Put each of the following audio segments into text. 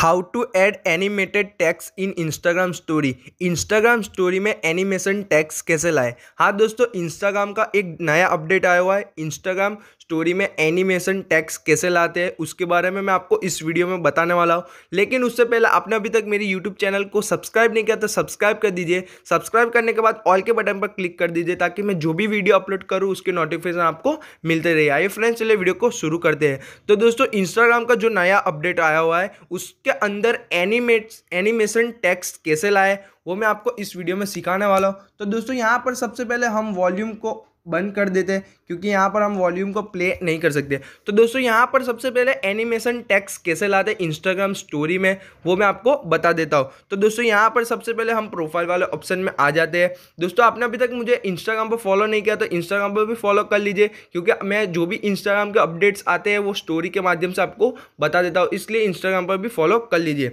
how to add animated text in Instagram story Instagram story में animation text कैसे लाए हाँ दोस्तों इंस्टाग्राम का एक नया अपडेट आया हुआ है इंस्टाग्राम स्टोरी में एनिमेशन टैक्स कैसे लाते हैं उसके बारे में मैं आपको इस वीडियो में बताने वाला हूँ लेकिन उससे पहले आपने अभी तक मेरी यूट्यूब चैनल को सब्सक्राइब नहीं किया तो सब्सक्राइब कर दीजिए सब्सक्राइब करने के बाद ऑल के बटन पर क्लिक कर दीजिए ताकि मैं जो भी वीडियो अपलोड करूँ उसके नोटिफिकेशन आपको मिलते रहे आइए फ्रेंड्स चलिए वीडियो को शुरू करते हैं तो दोस्तों इंस्टाग्राम का जो नया अपडेट आया हुआ है उसके अंदर एनिमेट एनिमेशन टैक्स कैसे लाए वो मैं आपको इस वीडियो में सिखाने वाला हूँ तो दोस्तों यहाँ पर सबसे पहले हम वॉल्यूम को बंद कर देते हैं क्योंकि यहाँ पर हम वॉल्यूम को प्ले नहीं कर सकते तो दोस्तों यहाँ पर सबसे पहले एनिमेशन टैक्स कैसे लाते हैं इंस्टाग्राम स्टोरी में वो मैं आपको बता देता हूँ तो दोस्तों यहाँ पर सबसे पहले हम प्रोफाइल वाले ऑप्शन में आ जाते हैं दोस्तों आपने अभी तक मुझे इंस्टाग्राम पर फॉलो नहीं किया तो इंस्टाग्राम पर भी फॉलो कर लीजिए क्योंकि मैं जो भी इंस्टाग्राम के अपडेट्स आते हैं वो स्टोरी के माध्यम से आपको बता देता हूँ इसलिए इंस्टाग्राम पर भी फॉलो कर लीजिए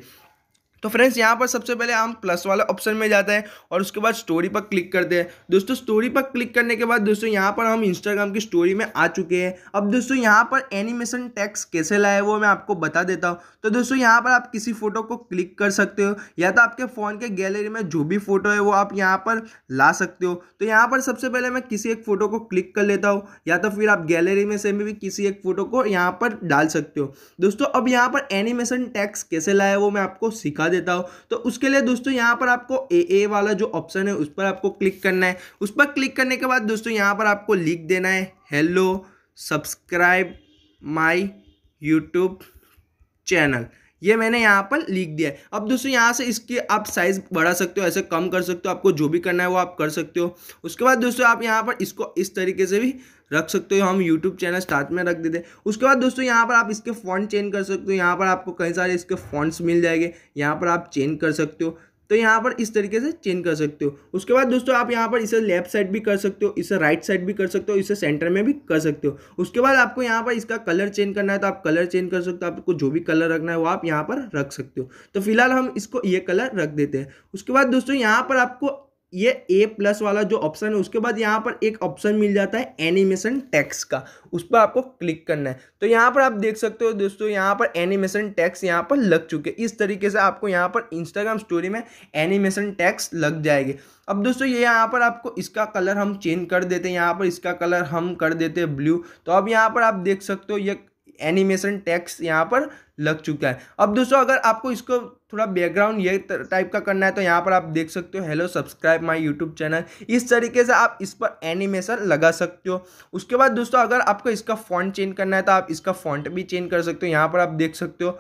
तो फ्रेंड्स यहाँ पर सबसे पहले हम प्लस वाला ऑप्शन में जाते हैं और उसके बाद स्टोरी पर क्लिक करते हैं दोस्तों स्टोरी पर क्लिक करने के बाद दोस्तों यहाँ पर हम इंस्टाग्राम की स्टोरी में आ चुके हैं अब दोस्तों यहाँ पर एनिमेशन टैक्स कैसे लाए वो मैं आपको बता देता हूँ तो दोस्तों यहाँ पर आप किसी फोटो को क्लिक कर सकते हो या तो आपके फ़ोन के गैलरी में जो भी फोटो है वो आप यहाँ पर ला सकते हो तो यहाँ पर सबसे पहले मैं किसी एक फ़ोटो को क्लिक कर लेता हूँ या तो फिर आप गैलरी में से भी किसी एक फ़ोटो को यहाँ पर डाल सकते हो दोस्तों अब यहाँ पर एनिमेशन टैक्स कैसे लाए वो मैं आपको सिखा देता हो तो उसके लिए दोस्तों यहाँ पर आपको ए ए वाला जो ऑप्शन है उस पर आपको क्लिक करना है उस पर क्लिक करने के बाद दोस्तों यहाँ पर आपको लिख देना है hello subscribe my YouTube channel ये मैंने यहाँ पर लिख दिया है अब दोस्तों यहाँ से इसकी आप साइज़ बढ़ा सकते हो ऐसे कम कर सकते हो आपको जो भी करना है वो आप कर सकते हो उसके बाद दोस्तों आप यहाँ पर इसको इस तरीके से भी रख सकते हो हम यूट्यूब चैनल स्टार्ट में रख देते हैं उसके बाद दोस्तों यहाँ पर आप इसके फ़ॉन्ट चेंज कर सकते हो यहाँ पर आपको कई सारे इसके फ़ॉन्ट्स मिल जाएंगे यहाँ पर आप चेंज कर सकते हो तो यहाँ पर इस तरीके से चेंज कर सकते हो उसके बाद दोस्तों आप यहाँ पर इसे लेफ्ट साइड भी कर सकते हो इसे राइट साइड भी कर सकते हो इसे सेंटर में भी कर सकते हो उसके बाद आपको यहाँ पर इसका कलर चेंज करना है तो आप कलर चेंज कर सकते हो आपको जो भी कलर रखना है वो आप यहाँ पर रख सकते हो तो फिलहाल हम इसको ये कलर रख देते हैं उसके बाद दोस्तों यहाँ पर आपको ये ए प्लस वाला जो ऑप्शन है उसके बाद यहाँ पर एक ऑप्शन मिल जाता है एनिमेशन टैक्स का उस पर आपको क्लिक करना है तो यहाँ पर आप देख सकते हो दोस्तों यहाँ पर एनिमेशन टैक्स यहाँ पर लग चुके इस तरीके से आपको यहाँ पर इंस्टाग्राम स्टोरी में एनिमेशन टैक्स लग जाएगी अब दोस्तों ये यहाँ पर आपको इसका कलर हम चेंज कर देते हैं यहाँ पर इसका कलर हम कर देते हैं ब्लू तो अब यहाँ पर आप देख सकते हो ये एनिमेशन टैक्स यहाँ पर लग चुका है अब दोस्तों अगर आपको इसको थोड़ा बैकग्राउंड ये टाइप का करना है तो यहाँ पर आप देख सकते हो hello subscribe my YouTube channel इस तरीके से आप इस पर एनिमेशन लगा सकते हो उसके बाद दोस्तों अगर आपको इसका फॉन्ट चेंज करना है तो आप इसका फॉन्ट भी चेंज कर सकते हो यहाँ पर आप देख सकते हो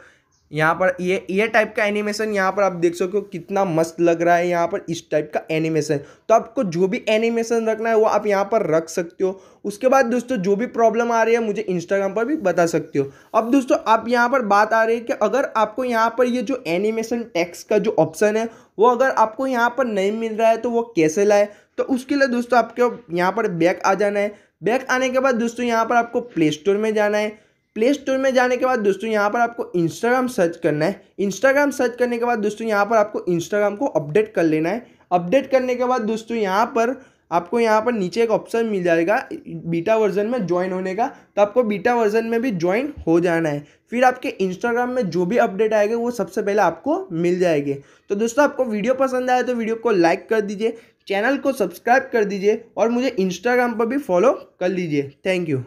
यहाँ पर ये ये टाइप का एनिमेशन यहाँ पर आप देख सकते हो कितना मस्त लग रहा है यहाँ पर इस टाइप का एनिमेशन तो आपको जो भी एनिमेशन रखना है वो आप यहाँ पर रख सकते हो उसके बाद दोस्तों जो भी प्रॉब्लम आ रही है मुझे इंस्टाग्राम पर भी बता सकते हो अब दोस्तों आप यहाँ पर बात आ रही है कि अगर आपको यहाँ पर ये जो एनिमेशन टैक्स का जो ऑप्शन है वो अगर आपको यहाँ पर नहीं मिल रहा है तो वो कैसे लाए तो उसके लिए दोस्तों आपको यहाँ पर बैक आ जाना है बैक आने के बाद दोस्तों यहाँ पर आपको प्ले स्टोर में जाना है प्ले स्टोर में जाने के बाद दोस्तों यहाँ पर आपको इंस्टाग्राम सर्च करना है इंस्टाग्राम सर्च करने के बाद दोस्तों यहाँ पर आपको इंस्टाग्राम को अपडेट कर लेना है अपडेट करने के बाद दोस्तों यहाँ पर आपको यहाँ पर नीचे एक ऑप्शन मिल जाएगा बीटा वर्जन में ज्वाइन होने का तो आपको बीटा वर्जन में भी ज्वाइन हो जाना है फिर आपके इंस्टाग्राम में जो भी अपडेट आएगा वो सबसे पहले आपको मिल जाएंगे तो दोस्तों आपको वीडियो पसंद आए तो वीडियो को लाइक कर दीजिए चैनल को सब्सक्राइब कर दीजिए और मुझे इंस्टाग्राम पर भी फॉलो कर लीजिए थैंक यू